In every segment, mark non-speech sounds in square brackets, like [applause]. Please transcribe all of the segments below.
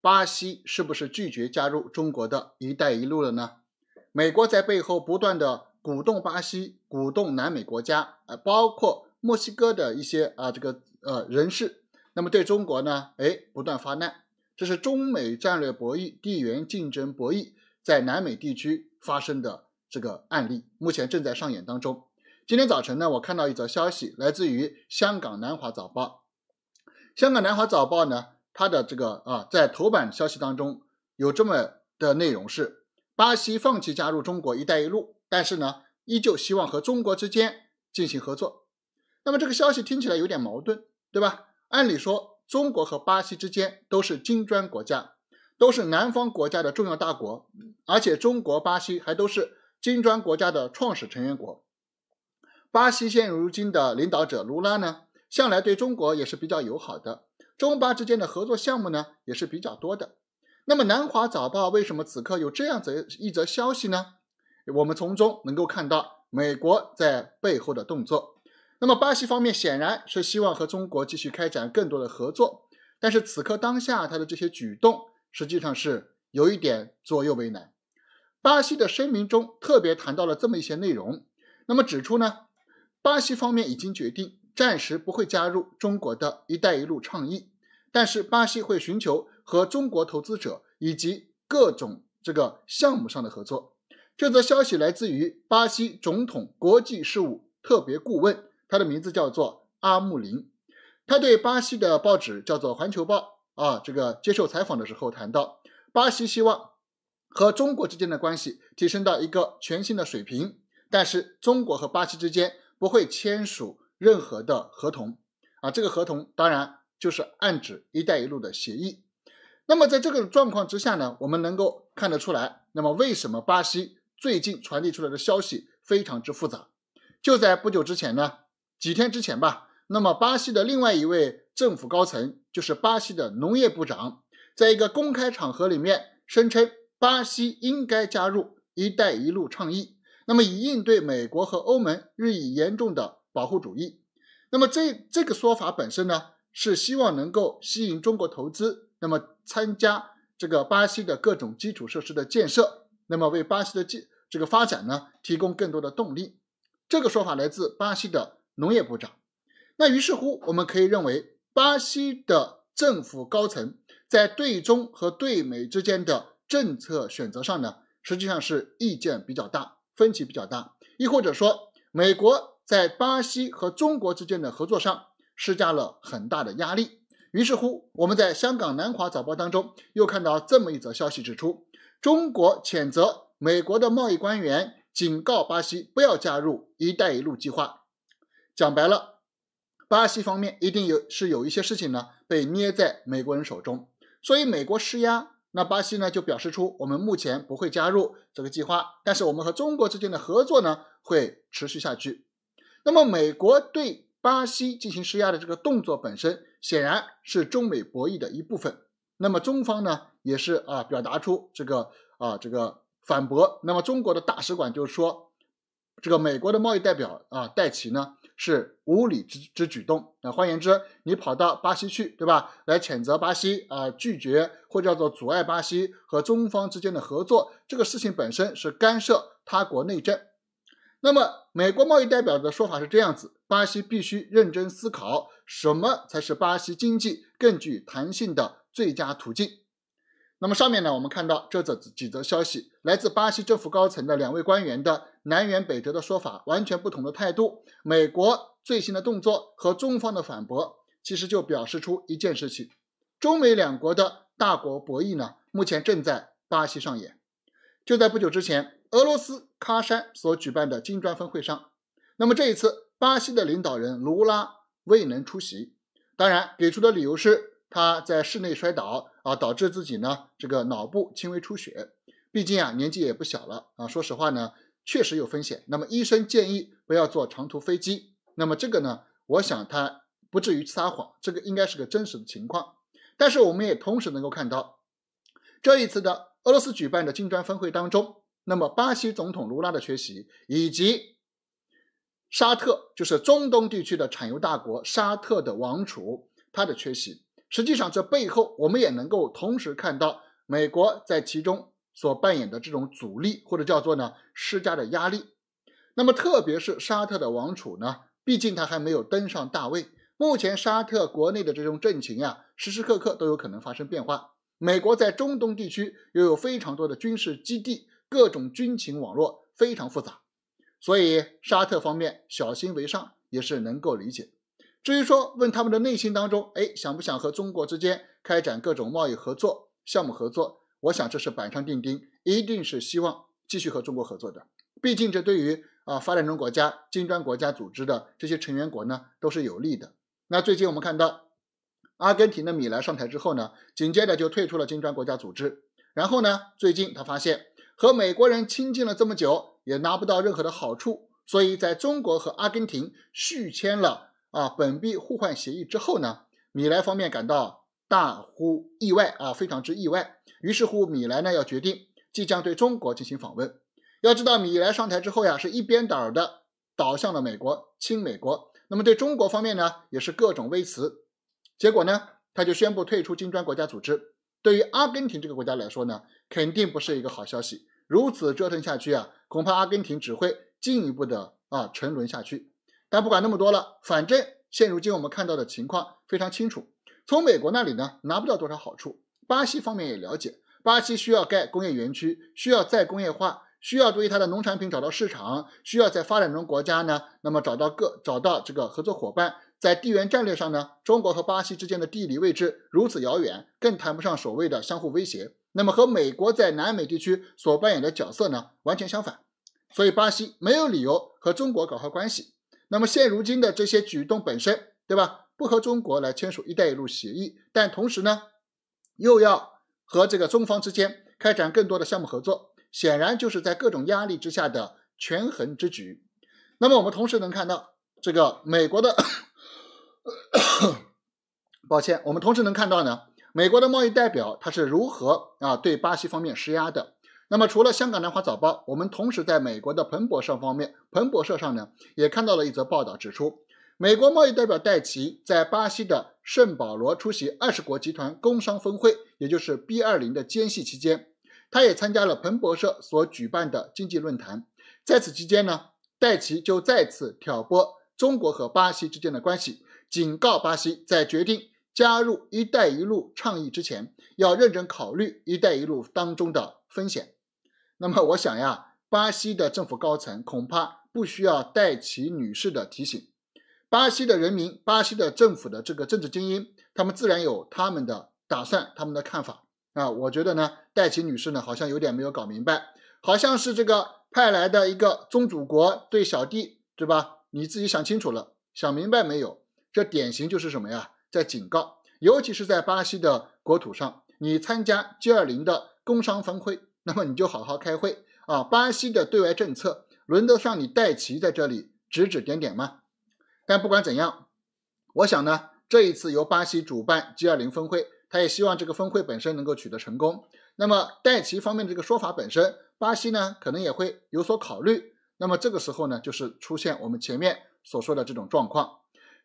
巴西是不是拒绝加入中国的一带一路了呢？美国在背后不断的鼓动巴西，鼓动南美国家，啊，包括墨西哥的一些啊，这个呃人士，那么对中国呢，哎，不断发难。这是中美战略博弈、地缘竞争博弈在南美地区发生的这个案例，目前正在上演当中。今天早晨呢，我看到一则消息，来自于香港南华早报。香港南华早报呢？他的这个啊，在头版消息当中有这么的内容：是巴西放弃加入中国“一带一路”，但是呢，依旧希望和中国之间进行合作。那么这个消息听起来有点矛盾，对吧？按理说，中国和巴西之间都是金砖国家，都是南方国家的重要大国，而且中国、巴西还都是金砖国家的创始成员国。巴西现如今的领导者卢拉呢，向来对中国也是比较友好的。中巴之间的合作项目呢也是比较多的。那么南华早报为什么此刻有这样子一则消息呢？我们从中能够看到美国在背后的动作。那么巴西方面显然是希望和中国继续开展更多的合作，但是此刻当下他的这些举动实际上是有一点左右为难。巴西的声明中特别谈到了这么一些内容，那么指出呢，巴西方面已经决定暂时不会加入中国的一带一路倡议。但是巴西会寻求和中国投资者以及各种这个项目上的合作。这则消息来自于巴西总统国际事务特别顾问，他的名字叫做阿穆林。他对巴西的报纸叫做《环球报》啊，这个接受采访的时候谈到，巴西希望和中国之间的关系提升到一个全新的水平。但是中国和巴西之间不会签署任何的合同啊，这个合同当然。就是暗指“一带一路”的协议。那么，在这个状况之下呢，我们能够看得出来，那么为什么巴西最近传递出来的消息非常之复杂？就在不久之前呢，几天之前吧。那么，巴西的另外一位政府高层，就是巴西的农业部长，在一个公开场合里面声称，巴西应该加入“一带一路”倡议，那么以应对美国和欧盟日益严重的保护主义。那么，这这个说法本身呢？是希望能够吸引中国投资，那么参加这个巴西的各种基础设施的建设，那么为巴西的建这个发展呢提供更多的动力。这个说法来自巴西的农业部长。那于是乎，我们可以认为，巴西的政府高层在对中和对美之间的政策选择上呢，实际上是意见比较大，分歧比较大。亦或者说，美国在巴西和中国之间的合作上。施加了很大的压力，于是乎，我们在香港南华早报当中又看到这么一则消息，指出中国谴责美国的贸易官员警告巴西不要加入“一带一路”计划。讲白了，巴西方面一定有是有一些事情呢被捏在美国人手中，所以美国施压，那巴西呢就表示出我们目前不会加入这个计划，但是我们和中国之间的合作呢会持续下去。那么美国对。巴西进行施压的这个动作本身，显然是中美博弈的一部分。那么中方呢，也是啊表达出这个啊这个反驳。那么中国的大使馆就说，这个美国的贸易代表啊戴奇呢是无理之之举动。啊，换言之，你跑到巴西去，对吧？来谴责巴西啊拒绝或叫做阻碍巴西和中方之间的合作，这个事情本身是干涉他国内政。那么美国贸易代表的说法是这样子。巴西必须认真思考什么才是巴西经济更具弹性的最佳途径。那么上面呢，我们看到这则几则消息，来自巴西政府高层的两位官员的南辕北辙的说法，完全不同的态度。美国最新的动作和中方的反驳，其实就表示出一件事情：中美两国的大国博弈呢，目前正在巴西上演。就在不久之前，俄罗斯喀山所举办的金砖峰会上，那么这一次。巴西的领导人卢拉未能出席，当然给出的理由是他在室内摔倒啊，导致自己呢这个脑部轻微出血。毕竟啊年纪也不小了啊，说实话呢确实有风险。那么医生建议不要坐长途飞机。那么这个呢，我想他不至于撒谎，这个应该是个真实的情况。但是我们也同时能够看到，这一次的俄罗斯举办的金砖峰会当中，那么巴西总统卢拉的缺席以及。沙特就是中东地区的产油大国，沙特的王储他的缺席，实际上这背后我们也能够同时看到美国在其中所扮演的这种阻力，或者叫做呢施加的压力。那么特别是沙特的王储呢，毕竟他还没有登上大位，目前沙特国内的这种政情呀，时时刻刻都有可能发生变化。美国在中东地区又有非常多的军事基地，各种军情网络非常复杂。所以沙特方面小心为上，也是能够理解。至于说问他们的内心当中，哎，想不想和中国之间开展各种贸易合作、项目合作？我想这是板上钉钉，一定是希望继续和中国合作的。毕竟这对于啊发展中国家、金砖国家组织的这些成员国呢，都是有利的。那最近我们看到，阿根廷的米莱上台之后呢，紧接着就退出了金砖国家组织。然后呢，最近他发现和美国人亲近了这么久。也拿不到任何的好处，所以在中国和阿根廷续签了啊本币互换协议之后呢，米莱方面感到大呼意外啊，非常之意外。于是乎，米莱呢要决定即将对中国进行访问。要知道，米莱上台之后呀，是一边倒的倒向了美国，亲美国。那么对中国方面呢，也是各种微词。结果呢，他就宣布退出金砖国家组织。对于阿根廷这个国家来说呢，肯定不是一个好消息。如此折腾下去啊，恐怕阿根廷只会进一步的啊沉沦下去。但不管那么多了，反正现如今我们看到的情况非常清楚，从美国那里呢拿不到多少好处。巴西方面也了解，巴西需要盖工业园区，需要再工业化，需要意它的农产品找到市场，需要在发展中国家呢，那么找到各找到这个合作伙伴。在地缘战略上呢，中国和巴西之间的地理位置如此遥远，更谈不上所谓的相互威胁。那么和美国在南美地区所扮演的角色呢，完全相反。所以巴西没有理由和中国搞好关系。那么现如今的这些举动本身，对吧？不和中国来签署“一带一路”协议，但同时呢，又要和这个中方之间开展更多的项目合作，显然就是在各种压力之下的权衡之举。那么我们同时能看到，这个美国的，[coughs] 抱歉，我们同时能看到呢。美国的贸易代表他是如何啊对巴西方面施压的？那么除了香港南华早报，我们同时在美国的彭博社方面，彭博社上呢也看到了一则报道，指出美国贸易代表戴奇在巴西的圣保罗出席二十国集团工商峰会，也就是 B 二零的间隙期间，他也参加了彭博社所举办的经济论坛。在此期间呢，戴奇就再次挑拨中国和巴西之间的关系，警告巴西在决定。加入“一带一路”倡议之前，要认真考虑“一带一路”当中的风险。那么，我想呀，巴西的政府高层恐怕不需要戴奇女士的提醒。巴西的人民，巴西的政府的这个政治精英，他们自然有他们的打算，他们的看法。啊，我觉得呢，戴奇女士呢，好像有点没有搞明白，好像是这个派来的一个宗主国对小弟，对吧？你自己想清楚了，想明白没有？这典型就是什么呀？在警告，尤其是在巴西的国土上，你参加 G20 的工商峰会，那么你就好好开会啊！巴西的对外政策轮得上你戴奇在这里指指点点吗？但不管怎样，我想呢，这一次由巴西主办 G20 峰会，他也希望这个峰会本身能够取得成功。那么戴奇方面的这个说法本身，巴西呢可能也会有所考虑。那么这个时候呢，就是出现我们前面所说的这种状况。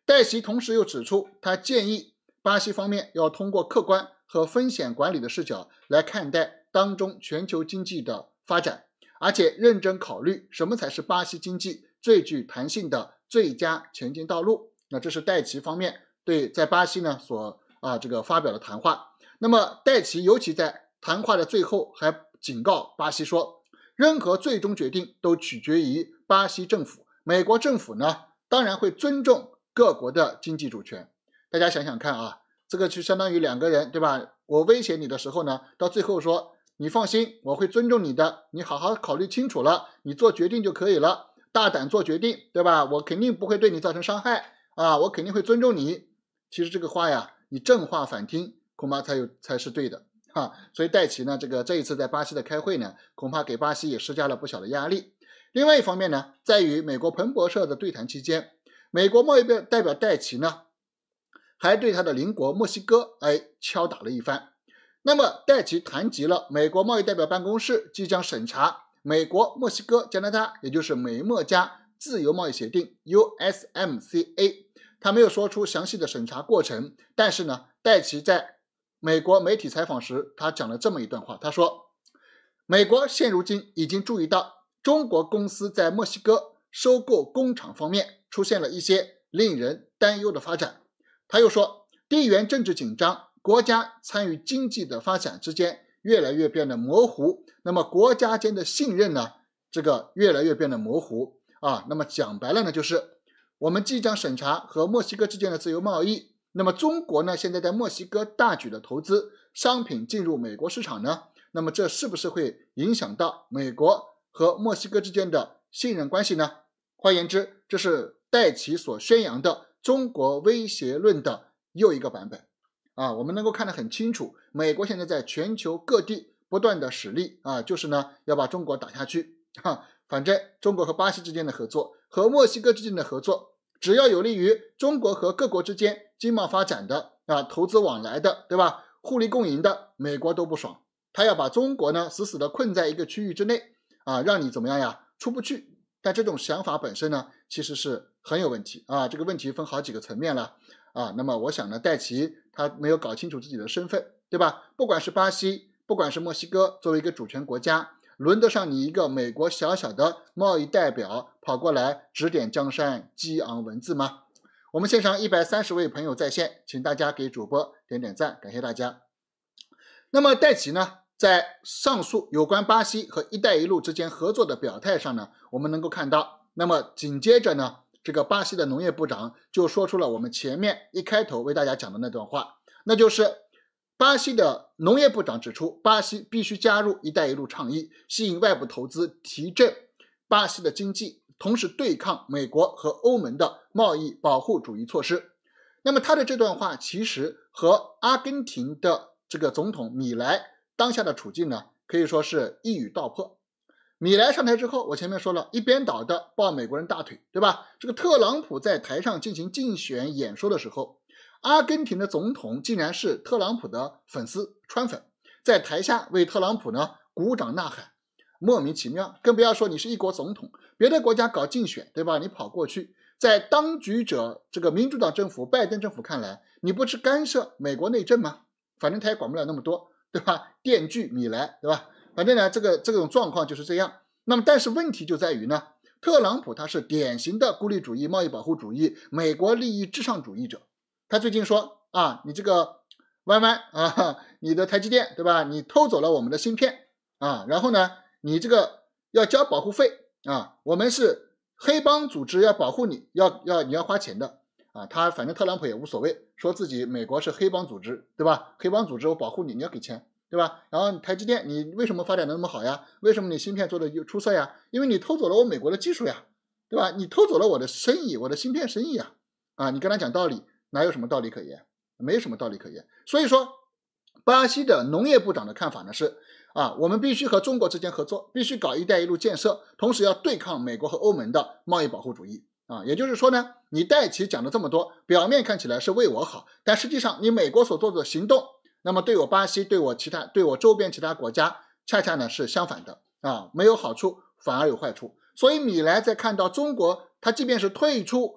戴奇同时又指出，他建议巴西方面要通过客观和风险管理的视角来看待当中全球经济的发展，而且认真考虑什么才是巴西经济最具弹性的最佳前进道路。那这是戴奇方面对在巴西呢所啊这个发表的谈话。那么戴奇尤其在谈话的最后还警告巴西说，任何最终决定都取决于巴西政府。美国政府呢，当然会尊重。各国的经济主权，大家想想看啊，这个就相当于两个人对吧？我威胁你的时候呢，到最后说你放心，我会尊重你的，你好好考虑清楚了，你做决定就可以了，大胆做决定，对吧？我肯定不会对你造成伤害啊，我肯定会尊重你。其实这个话呀，你正话反听，恐怕才有才是对的哈。所以戴奇呢，这个这一次在巴西的开会呢，恐怕给巴西也施加了不小的压力。另外一方面呢，在与美国彭博社的对谈期间。美国贸易代代表戴奇呢，还对他的邻国墨西哥哎敲打了一番。那么，戴奇谈及了美国贸易代表办公室即将审查美国、墨西哥、加拿大，也就是美墨加自由贸易协定 （USMCA）。他没有说出详细的审查过程，但是呢，戴奇在美国媒体采访时，他讲了这么一段话。他说：“美国现如今已经注意到中国公司在墨西哥。”收购工厂方面出现了一些令人担忧的发展。他又说，地缘政治紧张，国家参与经济的发展之间越来越变得模糊。那么国家间的信任呢？这个越来越变得模糊啊。那么讲白了呢，就是我们即将审查和墨西哥之间的自由贸易。那么中国呢，现在在墨西哥大举的投资，商品进入美国市场呢？那么这是不是会影响到美国和墨西哥之间的信任关系呢？换言之，这是戴奇所宣扬的中国威胁论的又一个版本啊！我们能够看得很清楚，美国现在在全球各地不断的使力啊，就是呢要把中国打下去啊！反正中国和巴西之间的合作，和墨西哥之间的合作，只要有利于中国和各国之间经贸发展的啊，投资往来的，对吧？互利共赢的，美国都不爽，他要把中国呢死死的困在一个区域之内啊，让你怎么样呀？出不去。但这种想法本身呢，其实是很有问题啊！这个问题分好几个层面了啊。那么我想呢，戴奇他没有搞清楚自己的身份，对吧？不管是巴西，不管是墨西哥，作为一个主权国家，轮得上你一个美国小小的贸易代表跑过来指点江山、激昂文字吗？我们线上一百三十位朋友在线，请大家给主播点点赞，感谢大家。那么戴奇呢？在上述有关巴西和“一带一路”之间合作的表态上呢，我们能够看到。那么紧接着呢，这个巴西的农业部长就说出了我们前面一开头为大家讲的那段话，那就是巴西的农业部长指出，巴西必须加入“一带一路”倡议，吸引外部投资，提振巴西的经济，同时对抗美国和欧盟的贸易保护主义措施。那么他的这段话其实和阿根廷的这个总统米莱。当下的处境呢，可以说是一语道破。米莱上台之后，我前面说了，一边倒的抱美国人大腿，对吧？这个特朗普在台上进行竞选演说的时候，阿根廷的总统竟然是特朗普的粉丝，川粉，在台下为特朗普呢鼓掌呐喊，莫名其妙。更不要说你是一国总统，别的国家搞竞选，对吧？你跑过去，在当局者这个民主党政府、拜登政府看来，你不是干涉美国内政吗？反正他也管不了那么多。对吧？电锯米莱，对吧？反正呢，这个这种状况就是这样。那么，但是问题就在于呢，特朗普他是典型的孤立主义、贸易保护主义、美国利益至上主义者。他最近说啊，你这个弯弯啊，你的台积电，对吧？你偷走了我们的芯片啊，然后呢，你这个要交保护费啊，我们是黑帮组织要保护你，要要你要花钱的。啊，他反正特朗普也无所谓，说自己美国是黑帮组织，对吧？黑帮组织我保护你，你要给钱，对吧？然后台积电，你为什么发展的那么好呀？为什么你芯片做的又出色呀？因为你偷走了我美国的技术呀，对吧？你偷走了我的生意，我的芯片生意啊！啊，你跟他讲道理，哪有什么道理可言？没有什么道理可言。所以说，巴西的农业部长的看法呢是，啊，我们必须和中国之间合作，必须搞一带一路建设，同时要对抗美国和欧盟的贸易保护主义。啊，也就是说呢，你戴奇讲了这么多，表面看起来是为我好，但实际上你美国所做的行动，那么对我巴西、对我其他、对我周边其他国家，恰恰呢是相反的啊，没有好处，反而有坏处。所以米莱在看到中国，他即便是退出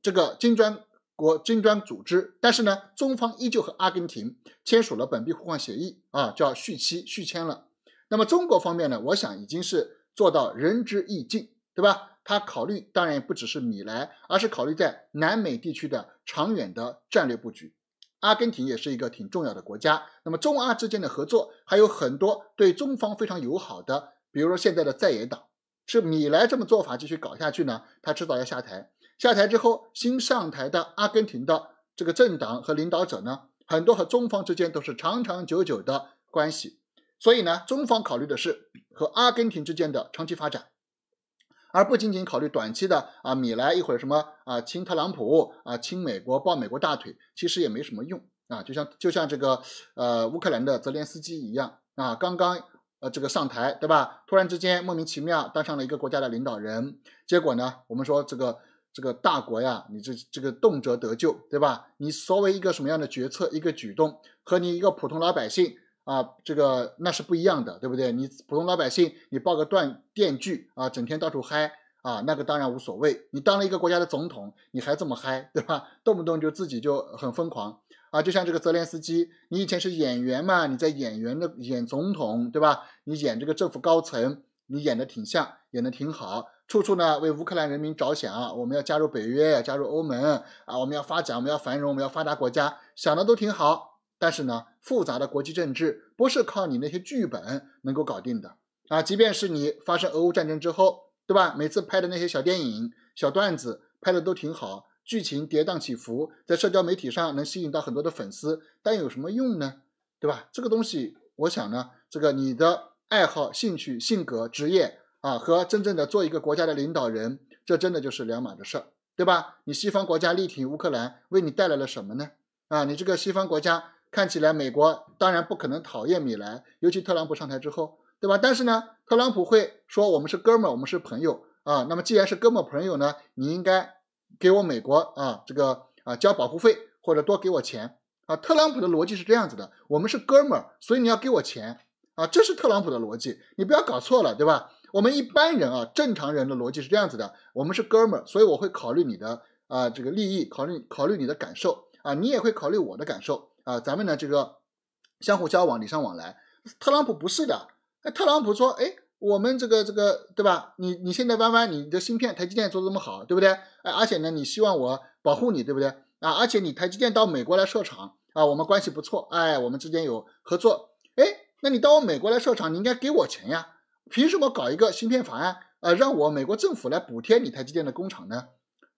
这个金砖国金砖组织，但是呢，中方依旧和阿根廷签署了本币互换协议啊，叫续期续签了。那么中国方面呢，我想已经是做到仁至义尽，对吧？他考虑当然也不只是米莱，而是考虑在南美地区的长远的战略布局。阿根廷也是一个挺重要的国家，那么中阿之间的合作还有很多对中方非常友好的，比如说现在的在野党，是米莱这么做法继续搞下去呢？他知道要下台，下台之后新上台的阿根廷的这个政党和领导者呢，很多和中方之间都是长长久久的关系，所以呢，中方考虑的是和阿根廷之间的长期发展。而不仅仅考虑短期的啊，米莱一会儿什么啊，亲特朗普啊，亲美国抱美国大腿，其实也没什么用啊。就像就像这个呃乌克兰的泽连斯基一样啊，刚刚呃这个上台对吧？突然之间莫名其妙当上了一个国家的领导人，结果呢，我们说这个这个大国呀，你这这个动辄得咎对吧？你所谓一个什么样的决策一个举动，和你一个普通老百姓。啊，这个那是不一样的，对不对？你普通老百姓，你抱个断电锯啊，整天到处嗨啊，那个当然无所谓。你当了一个国家的总统，你还这么嗨，对吧？动不动就自己就很疯狂啊！就像这个泽连斯基，你以前是演员嘛，你在演员的演总统，对吧？你演这个政府高层，你演的挺像，演的挺好，处处呢为乌克兰人民着想。啊！我们要加入北约，加入欧盟啊！我们要发展，我们要繁荣，我们要发达国家，想的都挺好。但是呢，复杂的国际政治不是靠你那些剧本能够搞定的啊！即便是你发生俄乌战争之后，对吧？每次拍的那些小电影、小段子拍的都挺好，剧情跌宕起伏，在社交媒体上能吸引到很多的粉丝，但有什么用呢？对吧？这个东西，我想呢，这个你的爱好、兴趣、性格、职业啊，和真正的做一个国家的领导人，这真的就是两码的事儿，对吧？你西方国家力挺乌克兰，为你带来了什么呢？啊，你这个西方国家。看起来美国当然不可能讨厌米兰，尤其特朗普上台之后，对吧？但是呢，特朗普会说我们是哥们儿，我们是朋友啊。那么既然是哥们儿朋友呢，你应该给我美国啊这个啊交保护费或者多给我钱啊。特朗普的逻辑是这样子的：我们是哥们儿，所以你要给我钱啊。这是特朗普的逻辑，你不要搞错了，对吧？我们一般人啊，正常人的逻辑是这样子的：我们是哥们儿，所以我会考虑你的啊这个利益，考虑考虑你的感受啊，你也会考虑我的感受。啊，咱们呢这个相互交往礼尚往来，特朗普不是的，哎，特朗普说，哎，我们这个这个对吧？你你现在弯弯，你的芯片，台积电做的这么好，对不对？哎，而且呢，你希望我保护你，对不对？啊，而且你台积电到美国来设厂啊，我们关系不错，哎，我们之间有合作，哎，那你到我美国来设厂，你应该给我钱呀，凭什么搞一个芯片法案啊，让我美国政府来补贴你台积电的工厂呢？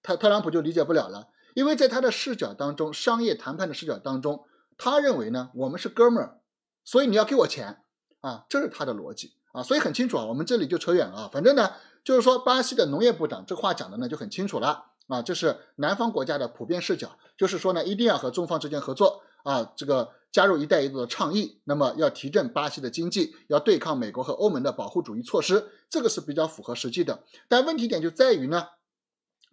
他特朗普就理解不了了，因为在他的视角当中，商业谈判的视角当中。他认为呢，我们是哥们儿，所以你要给我钱啊，这是他的逻辑啊，所以很清楚啊，我们这里就扯远了啊，反正呢，就是说巴西的农业部长这话讲的呢就很清楚了啊，这是南方国家的普遍视角，就是说呢，一定要和中方之间合作啊，这个加入一带一路的倡议，那么要提振巴西的经济，要对抗美国和欧盟的保护主义措施，这个是比较符合实际的，但问题点就在于呢。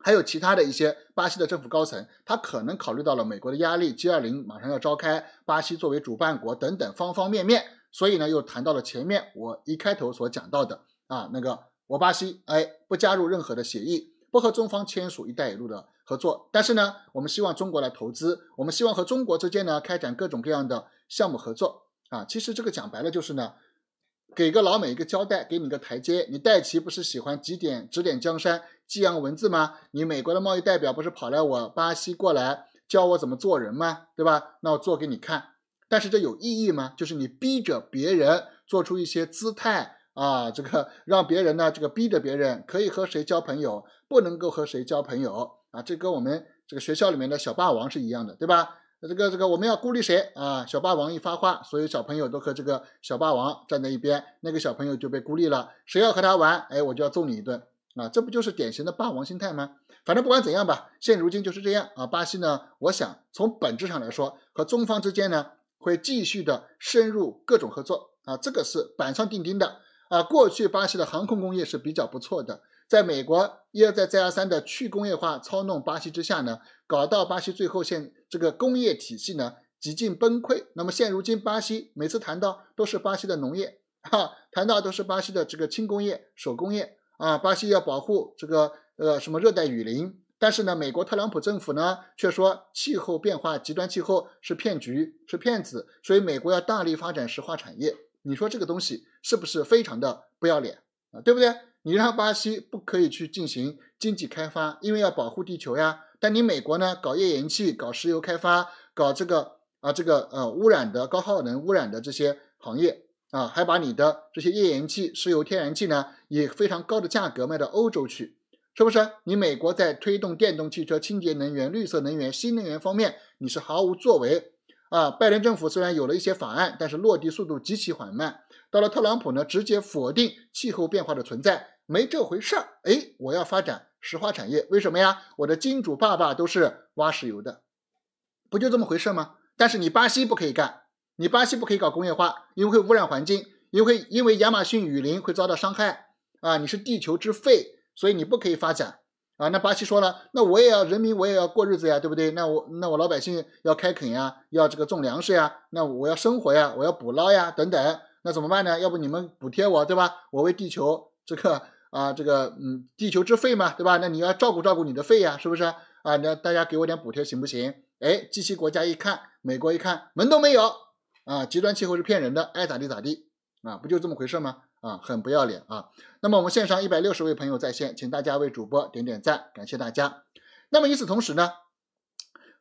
还有其他的一些巴西的政府高层，他可能考虑到了美国的压力，G20 马上要召开，巴西作为主办国等等方方面面，所以呢又谈到了前面我一开头所讲到的啊，那个我巴西哎不加入任何的协议，不和中方签署“一带一路”的合作，但是呢我们希望中国来投资，我们希望和中国之间呢开展各种各样的项目合作啊，其实这个讲白了就是呢给个老美一个交代，给你个台阶，你戴奇不是喜欢指点指点江山。激洋文字吗？你美国的贸易代表不是跑来我巴西过来教我怎么做人吗？对吧？那我做给你看。但是这有意义吗？就是你逼着别人做出一些姿态啊，这个 [laughs] 让别人呢，这个逼着别人可以和谁交朋友，不能够和谁交朋友啊。这跟我们这个学校里面的小霸王是一样的，对吧？这个这个我们要孤立谁啊？小霸王一发话，所有小朋友都和这个小霸王站在一边，那个小朋友就被孤立了。谁要和他玩，哎，我就要揍你一顿。啊，这不就是典型的霸王心态吗？反正不管怎样吧，现如今就是这样啊。巴西呢，我想从本质上来说，和中方之间呢，会继续的深入各种合作啊，这个是板上钉钉的啊。过去巴西的航空工业是比较不错的，在美国一而再再而三的去工业化操弄巴西之下呢，搞到巴西最后现这个工业体系呢几近崩溃。那么现如今，巴西每次谈到都是巴西的农业啊，谈到都是巴西的这个轻工业、手工业。啊，巴西要保护这个呃什么热带雨林，但是呢，美国特朗普政府呢却说气候变化、极端气候是骗局，是骗子，所以美国要大力发展石化产业。你说这个东西是不是非常的不要脸啊？对不对？你让巴西不可以去进行经济开发，因为要保护地球呀，但你美国呢搞页岩气、搞石油开发、搞这个啊这个呃污染的高耗能、污染的这些行业。啊，还把你的这些页岩气、石油、天然气呢，以非常高的价格卖到欧洲去，是不是？你美国在推动电动汽车、清洁能源、绿色能源、新能源方面，你是毫无作为。啊，拜登政府虽然有了一些法案，但是落地速度极其缓慢。到了特朗普呢，直接否定气候变化的存在，没这回事儿。哎，我要发展石化产业，为什么呀？我的金主爸爸都是挖石油的，不就这么回事吗？但是你巴西不可以干。你巴西不可以搞工业化，因为会污染环境，因为因为亚马逊雨林会遭到伤害啊！你是地球之肺，所以你不可以发展啊！那巴西说了，那我也要人民，我也要过日子呀，对不对？那我那我老百姓要开垦呀，要这个种粮食呀，那我要生活呀，我要捕捞呀，等等，那怎么办呢？要不你们补贴我，对吧？我为地球这个啊，这个嗯，地球之肺嘛，对吧？那你要照顾照顾你的肺呀，是不是啊？那大家给我点补贴行不行？哎，机器国家一看，美国一看，门都没有。啊，极端气候是骗人的，爱咋地咋地，啊，不就这么回事吗？啊，很不要脸啊。那么我们线上一百六十位朋友在线，请大家为主播点点赞，感谢大家。那么与此同时呢，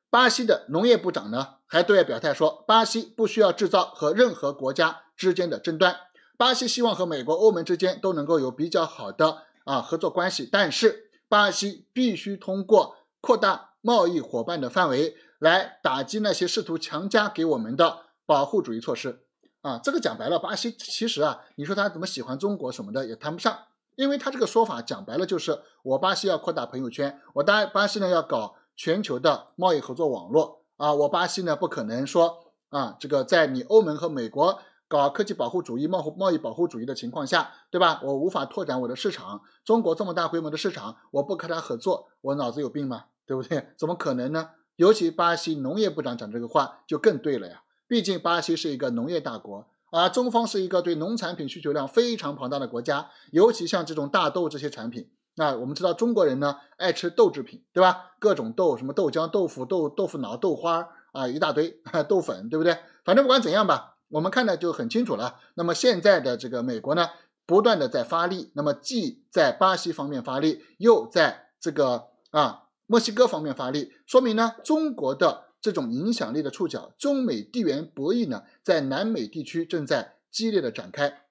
巴西的农业部长呢还对外表态说，巴西不需要制造和任何国家之间的争端，巴西希望和美国、欧盟之间都能够有比较好的啊合作关系，但是巴西必须通过扩大贸易伙伴的范围来打击那些试图强加给我们的。保护主义措施，啊，这个讲白了，巴西其实啊，你说他怎么喜欢中国什么的也谈不上，因为他这个说法讲白了就是我巴西要扩大朋友圈，我大巴西呢要搞全球的贸易合作网络啊，我巴西呢不可能说啊这个在你欧盟和美国搞科技保护主义、贸贸易保护主义的情况下，对吧？我无法拓展我的市场，中国这么大规模的市场，我不和他合作，我脑子有病吗？对不对？怎么可能呢？尤其巴西农业部长讲这个话就更对了呀。毕竟巴西是一个农业大国，而中方是一个对农产品需求量非常庞大的国家，尤其像这种大豆这些产品。那我们知道中国人呢爱吃豆制品，对吧？各种豆，什么豆浆、豆腐、豆豆腐脑、豆花啊，一大堆 [laughs] 豆粉，对不对？反正不管怎样吧，我们看的就很清楚了。那么现在的这个美国呢，不断的在发力，那么既在巴西方面发力，又在这个啊墨西哥方面发力，说明呢中国的。这种影响力的触角，中美地缘博弈呢，在南美地区正在激烈的展开。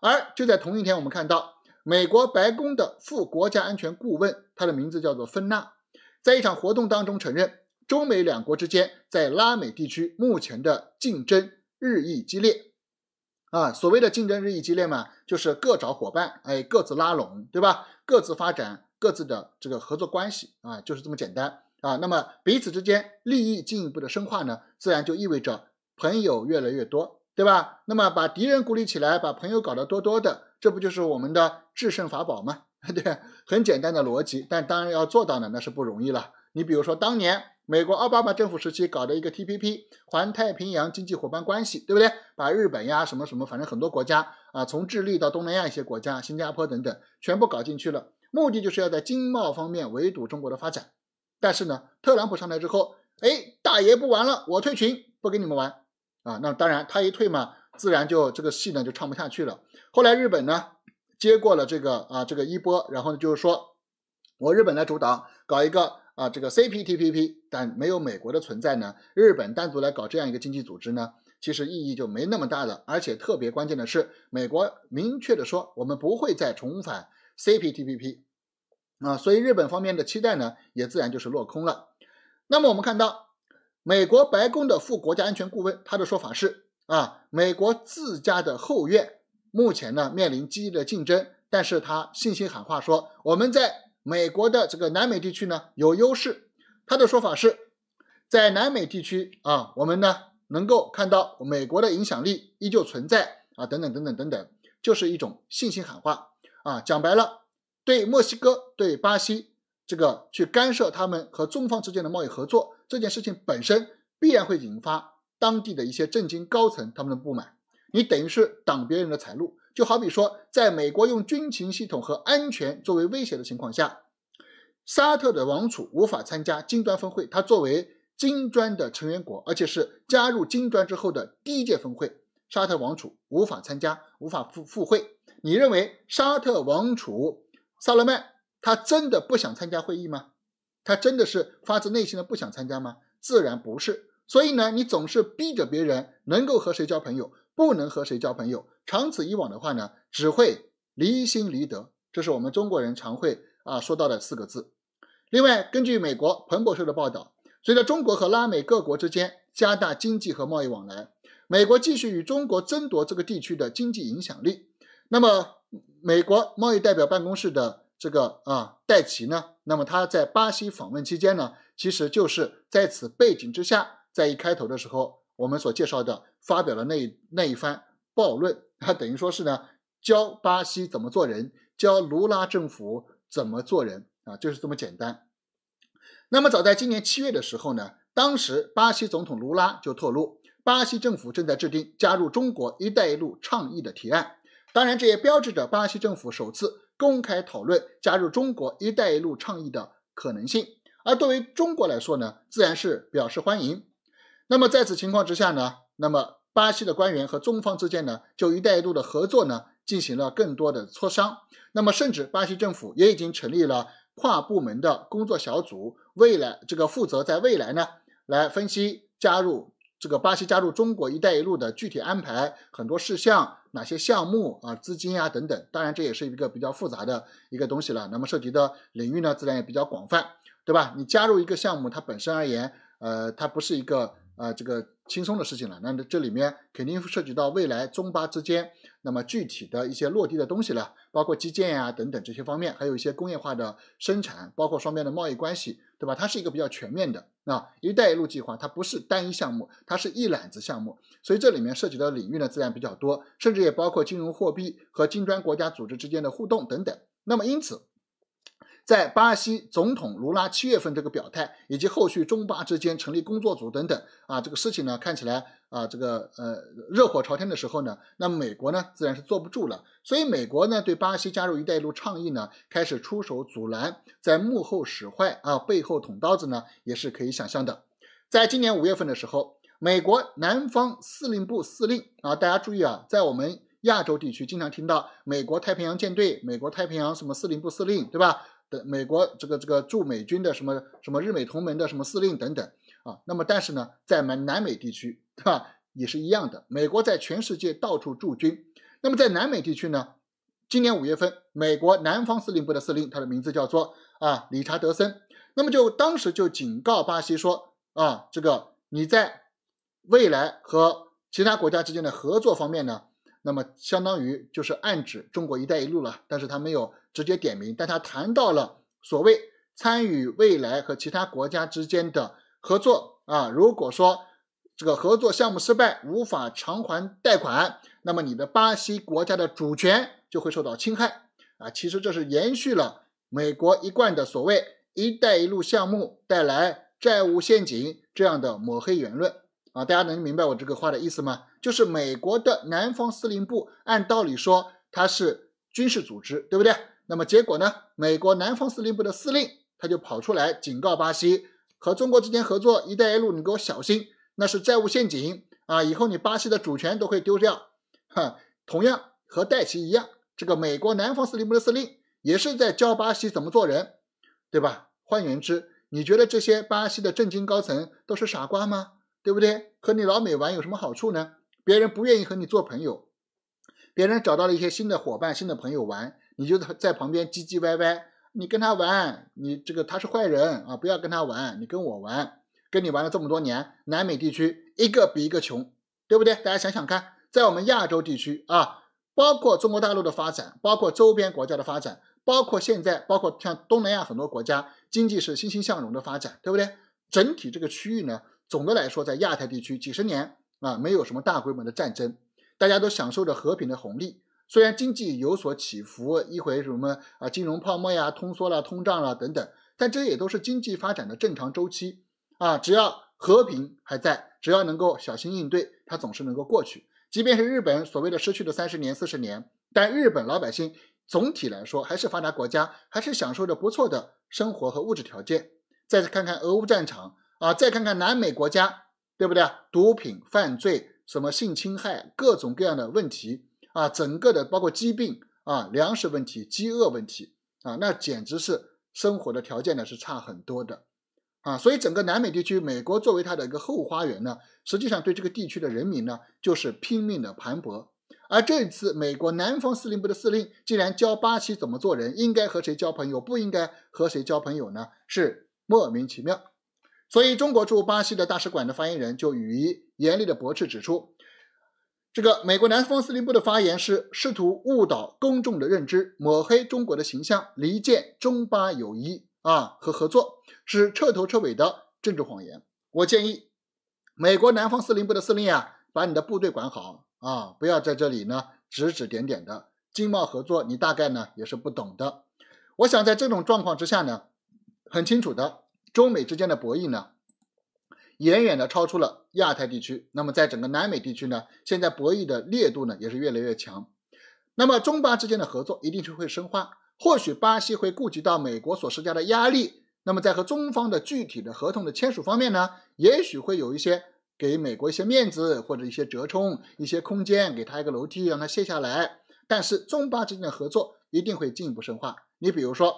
而就在同一天，我们看到美国白宫的副国家安全顾问，他的名字叫做芬纳，在一场活动当中承认，中美两国之间在拉美地区目前的竞争日益激烈。啊，所谓的竞争日益激烈嘛，就是各找伙伴，哎，各自拉拢，对吧？各自发展各自的这个合作关系啊，就是这么简单。啊，那么彼此之间利益进一步的深化呢，自然就意味着朋友越来越多，对吧？那么把敌人孤立起来，把朋友搞得多多的，这不就是我们的制胜法宝吗？[laughs] 对，很简单的逻辑，但当然要做到呢，那是不容易了。你比如说，当年美国奥巴马政府时期搞的一个 TPP，环太平洋经济伙伴关系，对不对？把日本呀、什么什么，反正很多国家啊，从智利到东南亚一些国家、新加坡等等，全部搞进去了，目的就是要在经贸方面围堵中国的发展。但是呢，特朗普上台之后，哎，大爷不玩了，我退群，不跟你们玩啊！那当然，他一退嘛，自然就这个戏呢就唱不下去了。后来日本呢接过了这个啊这个衣钵，然后呢就是说，我日本来主导搞一个啊这个 CPTPP，但没有美国的存在呢，日本单独来搞这样一个经济组织呢，其实意义就没那么大了。而且特别关键的是，美国明确的说，我们不会再重返 CPTPP。啊，所以日本方面的期待呢，也自然就是落空了。那么我们看到，美国白宫的副国家安全顾问他的说法是啊，美国自家的后院目前呢面临激烈的竞争，但是他信心喊话说，我们在美国的这个南美地区呢有优势。他的说法是在南美地区啊，我们呢能够看到美国的影响力依旧存在啊，等等等等等等，就是一种信心喊话啊，讲白了。对墨西哥、对巴西，这个去干涉他们和中方之间的贸易合作，这件事情本身必然会引发当地的一些政经高层他们的不满。你等于是挡别人的财路，就好比说，在美国用军情系统和安全作为威胁的情况下，沙特的王储无法参加金砖峰会。他作为金砖的成员国，而且是加入金砖之后的第一届峰会，沙特王储无法参加，无法赴赴会。你认为沙特王储？萨勒曼，他真的不想参加会议吗？他真的是发自内心的不想参加吗？自然不是。所以呢，你总是逼着别人能够和谁交朋友，不能和谁交朋友，长此以往的话呢，只会离心离德。这是我们中国人常会啊说到的四个字。另外，根据美国彭博社的报道，随着中国和拉美各国之间加大经济和贸易往来，美国继续与中国争夺这个地区的经济影响力。那么，美国贸易代表办公室的这个啊，戴奇呢，那么他在巴西访问期间呢，其实就是在此背景之下，在一开头的时候，我们所介绍的发表了那那一番暴论，[laughs] 他等于说是呢，教巴西怎么做人，教卢拉政府怎么做人啊，就是这么简单。那么早在今年七月的时候呢，当时巴西总统卢拉就透露，巴西政府正在制定加入中国“一带一路”倡议的提案。当然，这也标志着巴西政府首次公开讨论加入中国“一带一路”倡议的可能性。而对于中国来说呢，自然是表示欢迎。那么，在此情况之下呢，那么巴西的官员和中方之间呢，就“一带一路”的合作呢，进行了更多的磋商。那么，甚至巴西政府也已经成立了跨部门的工作小组，未来这个负责在未来呢，来分析加入这个巴西加入中国“一带一路”的具体安排很多事项。哪些项目啊，资金啊等等，当然这也是一个比较复杂的一个东西了。那么涉及的领域呢，自然也比较广泛，对吧？你加入一个项目，它本身而言，呃，它不是一个。啊，这个轻松的事情了。那这里面肯定涉及到未来中巴之间那么具体的一些落地的东西了，包括基建呀等等这些方面，还有一些工业化的生产，包括双边的贸易关系，对吧？它是一个比较全面的啊，一带一路计划它不是单一项目，它是一揽子项目，所以这里面涉及的领域呢自然比较多，甚至也包括金融货币和金砖国家组织之间的互动等等。那么因此。在巴西总统卢拉七月份这个表态，以及后续中巴之间成立工作组等等啊，这个事情呢，看起来啊，这个呃热火朝天的时候呢，那美国呢自然是坐不住了，所以美国呢对巴西加入一带一路倡议呢开始出手阻拦，在幕后使坏啊，背后捅刀子呢也是可以想象的。在今年五月份的时候，美国南方司令部司令啊，大家注意啊，在我们亚洲地区经常听到美国太平洋舰队、美国太平洋什么司令部司令，对吧？的美国这个这个驻美军的什么什么日美同盟的什么司令等等啊，那么但是呢，在南南美地区对吧，也是一样的，美国在全世界到处驻军，那么在南美地区呢，今年五月份，美国南方司令部的司令，他的名字叫做啊理查德森，那么就当时就警告巴西说啊，这个你在未来和其他国家之间的合作方面呢，那么相当于就是暗指中国一带一路了，但是他没有。直接点名，但他谈到了所谓参与未来和其他国家之间的合作啊。如果说这个合作项目失败，无法偿还贷款，那么你的巴西国家的主权就会受到侵害啊。其实这是延续了美国一贯的所谓“一带一路”项目带来债务陷阱这样的抹黑言论啊。大家能明白我这个话的意思吗？就是美国的南方司令部，按道理说它是军事组织，对不对？那么结果呢？美国南方司令部的司令他就跑出来警告巴西，和中国之间合作“一带一路”，你给我小心，那是债务陷阱啊！以后你巴西的主权都会丢掉。哼，同样和戴奇一样，这个美国南方司令部的司令也是在教巴西怎么做人，对吧？换言之，你觉得这些巴西的政经高层都是傻瓜吗？对不对？和你老美玩有什么好处呢？别人不愿意和你做朋友，别人找到了一些新的伙伴、新的朋友玩。你就在旁边唧唧歪歪，你跟他玩，你这个他是坏人啊，不要跟他玩，你跟我玩，跟你玩了这么多年，南美地区一个比一个穷，对不对？大家想想看，在我们亚洲地区啊，包括中国大陆的发展，包括周边国家的发展，包括现在，包括像东南亚很多国家，经济是欣欣向荣的发展，对不对？整体这个区域呢，总的来说，在亚太地区几十年啊，没有什么大规模的战争，大家都享受着和平的红利。虽然经济有所起伏，一回什么啊，金融泡沫呀、通缩了、通胀了等等，但这也都是经济发展的正常周期啊。只要和平还在，只要能够小心应对，它总是能够过去。即便是日本所谓的失去的三十年、四十年，但日本老百姓总体来说还是发达国家，还是享受着不错的生活和物质条件。再看看俄乌战场啊，再看看南美国家，对不对啊？毒品犯罪、什么性侵害、各种各样的问题。啊，整个的包括疾病啊、粮食问题、饥饿问题啊，那简直是生活的条件呢是差很多的啊。所以整个南美地区，美国作为它的一个后花园呢，实际上对这个地区的人民呢就是拼命的盘剥。而这一次，美国南方司令部的司令竟然教巴西怎么做人，应该和谁交朋友，不应该和谁交朋友呢？是莫名其妙。所以，中国驻巴西的大使馆的发言人就予以严厉的驳斥，指出。这个美国南方司令部的发言是试图误导公众的认知，抹黑中国的形象，离间中巴友谊啊和合作，是彻头彻尾的政治谎言。我建议，美国南方司令部的司令啊，把你的部队管好啊，不要在这里呢指指点点的。经贸合作你大概呢也是不懂的。我想在这种状况之下呢，很清楚的，中美之间的博弈呢。远远的超出了亚太地区。那么，在整个南美地区呢，现在博弈的烈度呢也是越来越强。那么，中巴之间的合作一定是会深化。或许巴西会顾及到美国所施加的压力，那么在和中方的具体的合同的签署方面呢，也许会有一些给美国一些面子，或者一些折冲、一些空间，给他一个楼梯，让他卸下来。但是，中巴之间的合作一定会进一步深化。你比如说，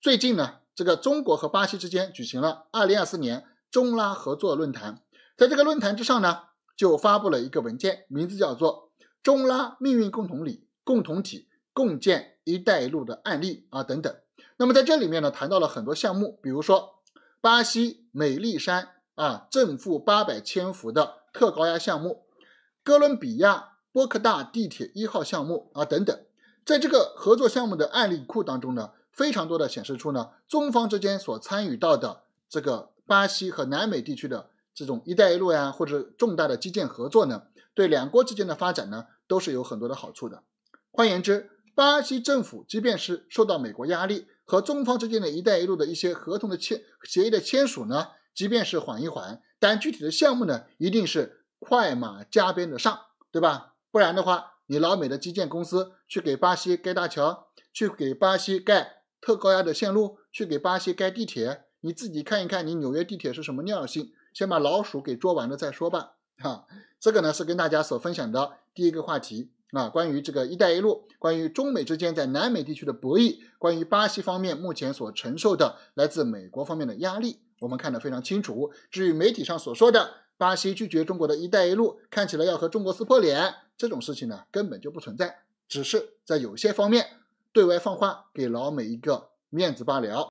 最近呢，这个中国和巴西之间举行了二零二四年。中拉合作论坛，在这个论坛之上呢，就发布了一个文件，名字叫做《中拉命运共同体、共同体共建“一带一路”的案例》啊等等。那么在这里面呢，谈到了很多项目，比如说巴西美丽山啊正负八百千伏的特高压项目，哥伦比亚波克大地铁一号项目啊等等。在这个合作项目的案例库当中呢，非常多的显示出呢，中方之间所参与到的这个。巴西和南美地区的这种“一带一路”呀，或者重大的基建合作呢，对两国之间的发展呢，都是有很多的好处的。换言之，巴西政府即便是受到美国压力和中方之间的一带一路的一些合同的签协议的签署呢，即便是缓一缓，但具体的项目呢，一定是快马加鞭的上，对吧？不然的话，你老美的基建公司去给巴西盖大桥，去给巴西盖特高压的线路，去给巴西盖地铁。你自己看一看，你纽约地铁是什么尿性？先把老鼠给捉完了再说吧。哈，这个呢是跟大家所分享的第一个话题，啊，关于这个“一带一路”，关于中美之间在南美地区的博弈，关于巴西方面目前所承受的来自美国方面的压力，我们看得非常清楚。至于媒体上所说的巴西拒绝中国的一带一路，看起来要和中国撕破脸这种事情呢，根本就不存在，只是在有些方面对外放话，给老美一个面子罢了。